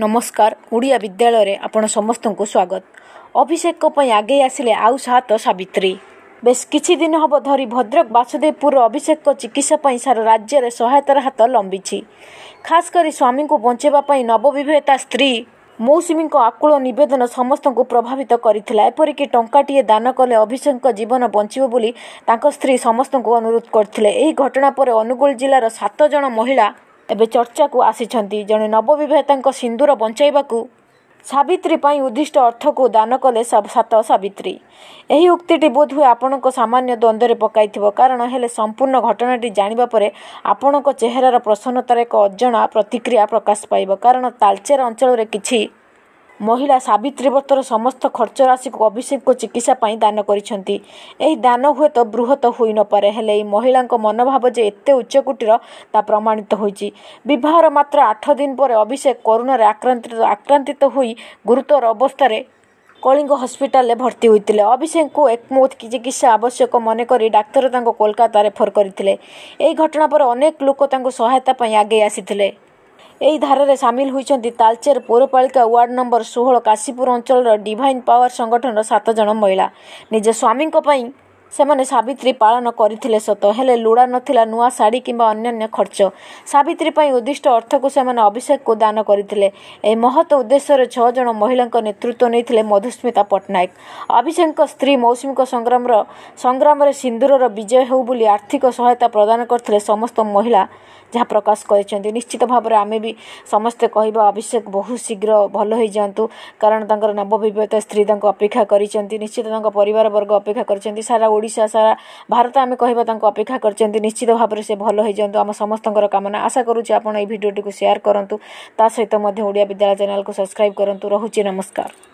ନମସ୍କାର ଓଡ଼ିଆ ବିଦ୍ୟାଳୟରେ ଆପଣ ସମସ୍ତଙ୍କୁ ସ୍ୱାଗତ ଅଭିଷେକଙ୍କ ପାଇଁ ଆଗେଇ ଆସିଲେ ଆଉ ସାତ ସାବିତ୍ରୀ ବେଶ କିଛି ଦିନ ହେବ ଧରି ଭଦ୍ରକ ବାସୁଦେବପୁରର ଅଭିଷେକଙ୍କ ଚିକିତ୍ସା ପାଇଁ ସାରା ରାଜ୍ୟରେ ସହାୟତାର ହାତ ଲମ୍ବିଛି ଖାସ୍ କରି ସ୍ୱାମୀଙ୍କୁ ବଞ୍ଚାଇବା ପାଇଁ ନବବିବାହିତା ସ୍ତ୍ରୀ ମୌସୁମୀଙ୍କ ଆକୁଳ ନିବେଦନ ସମସ୍ତଙ୍କୁ ପ୍ରଭାବିତ କରିଥିଲା ଏପରିକି ଟଙ୍କାଟିଏ ଦାନ କଲେ ଅଭିଷେକଙ୍କ ଜୀବନ ବଞ୍ଚିବ ବୋଲି ତାଙ୍କ ସ୍ତ୍ରୀ ସମସ୍ତଙ୍କୁ ଅନୁରୋଧ କରିଥିଲେ ଏହି ଘଟଣା ପରେ ଅନୁଗୁଳ ଜିଲ୍ଲାର ସାତ ଜଣ ମହିଳା ଏବେ ଚର୍ଚ୍ଚାକୁ ଆସିଛନ୍ତି ଜଣେ ନବବିବାହିତାଙ୍କ ସିନ୍ଦୁର ବଞ୍ଚାଇବାକୁ ସାବିତ୍ରୀ ପାଇଁ ଉଦ୍ଦିଷ୍ଟ ଅର୍ଥକୁ ଦାନ କଲେ ସାତ ସାବିତ୍ରୀ ଏହି ଉକ୍ତିଟି ବୋଧହୁଏ ଆପଣଙ୍କ ସାମାନ୍ୟ ଦ୍ୱନ୍ଦ୍ୱରେ ପକାଇଥିବ କାରଣ ହେଲେ ସମ୍ପୂର୍ଣ୍ଣ ଘଟଣାଟି ଜାଣିବା ପରେ ଆପଣଙ୍କ ଚେହେରାର ପ୍ରସନ୍ନତାର ଏକ ଅଜଣା ପ୍ରତିକ୍ରିୟା ପ୍ରକାଶ ପାଇବ କାରଣ ତାଲଚେର ଅଞ୍ଚଳରେ କିଛି ମହିଳା ସାବିତ୍ରୀ ବ୍ରତର ସମସ୍ତ ଖର୍ଚ୍ଚ ରାଶିକୁ ଅଭିଷେକଙ୍କ ଚିକିତ୍ସା ପାଇଁ ଦାନ କରିଛନ୍ତି ଏହି ଦାନ ହୁଏତ ବୃହତ ହୋଇନପାରେ ହେଲେ ଏହି ମହିଳାଙ୍କ ମନୋଭାବ ଯେ ଏତେ ଉଚ୍ଚକୋଟୀର ତାହା ପ୍ରମାଣିତ ହୋଇଛି ବିବାହର ମାତ୍ର ଆଠ ଦିନ ପରେ ଅଭିଷେକ କରୋନାରେ ଆକ୍ରାନ୍ତ ଆକ୍ରାନ୍ତିତ ହୋଇ ଗୁରୁତର ଅବସ୍ଥାରେ କଳିଙ୍ଗ ହସ୍ପିଟାଲରେ ଭର୍ତ୍ତି ହୋଇଥିଲେ ଅଭିଷେକଙ୍କୁ ଏକମୁ ଚିକିତ୍ସା ଆବଶ୍ୟକ ମନେ କରି ଡାକ୍ତର ତାଙ୍କୁ କୋଲକାତା ରେଫର କରିଥିଲେ ଏହି ଘଟଣା ପରେ ଅନେକ ଲୋକ ତାଙ୍କୁ ସହାୟତା ପାଇଁ ଆଗେଇ ଆସିଥିଲେ ଏହି ଧାରାରେ ସାମିଲ ହୋଇଛନ୍ତି ତାଲଚେର ପୌରପାଳିକା ୱାର୍ଡ ନମ୍ବର ଷୋହଳ କାଶୀପୁର ଅଞ୍ଚଳର ଡିଭାଇନ୍ ପାୱାର ସଂଗଠନର ସାତ ଜଣ ମହିଳା ନିଜ ସ୍ୱାମୀଙ୍କ ପାଇଁ ସେମାନେ ସାବିତ୍ରୀ ପାଳନ କରିଥିଲେ ସତ ହେଲେ ଲୋଡ଼ା ନଥିଲା ନୂଆ ଶାଢ଼ୀ କିମ୍ବା ଅନ୍ୟାନ୍ୟ ଖର୍ଚ୍ଚ ସାବିତ୍ରୀ ପାଇଁ ଉଦ୍ଦିଷ୍ଟ ଅର୍ଥକୁ ସେମାନେ ଅଭିଷେକକୁ ଦାନ କରିଥିଲେ ଏହି ମହତ ଉଦ୍ଦେଶ୍ୟରେ ଛଅ ଜଣ ମହିଳାଙ୍କ ନେତୃତ୍ୱ ନେଇଥିଲେ ମଧୁସ୍ମିତା ପଟ୍ଟନାୟକ ଅଭିଷେକଙ୍କ ସ୍ତ୍ରୀ ମୌସୁମୀଙ୍କ ସଂଗ୍ରାମର ସଂଗ୍ରାମରେ ସିନ୍ଦୁରର ବିଜୟ ହେଉ ବୋଲି ଆର୍ଥିକ ସହାୟତା ପ୍ରଦାନ କରିଥିଲେ ସମସ୍ତ ମହିଳା ଯାହା ପ୍ରକାଶ କରିଛନ୍ତି ନିଶ୍ଚିତ ଭାବରେ ଆମେ ବି ସମସ୍ତେ କହିବା ଅଭିଷେକ ବହୁତ ଶୀଘ୍ର ଭଲ ହୋଇଯାଆନ୍ତୁ କାରଣ ତାଙ୍କର ନବବିବାହିତ ସ୍ତ୍ରୀ ତାଙ୍କୁ ଅପେକ୍ଷା କରିଛନ୍ତି ନିଶ୍ଚିତ ତାଙ୍କ ପରିବାର ବର୍ଗ ଅପେକ୍ଷା କରିଛନ୍ତି ସାରା ଓଡ଼ିଶା ସାରା ଭାରତ ଆମେ କହିବା ତାଙ୍କୁ ଅପେକ୍ଷା କରିଛନ୍ତି ନିଶ୍ଚିତ ଭାବରେ ସେ ଭଲ ହୋଇଯାଆନ୍ତୁ ଆମ ସମସ୍ତଙ୍କର କାମନା ଆଶା କରୁଛି ଆପଣ ଏଇ ଭିଡ଼ିଓଟିକୁ ସେୟାର କରନ୍ତୁ ତା ସହିତ ମଧ୍ୟ ଓଡ଼ିଆ ବିଦ୍ୟାଳୟ ଚ୍ୟାନେଲକୁ ସବସ୍କ୍ରାଇବ କରନ୍ତୁ ରହୁଛି ନମସ୍କାର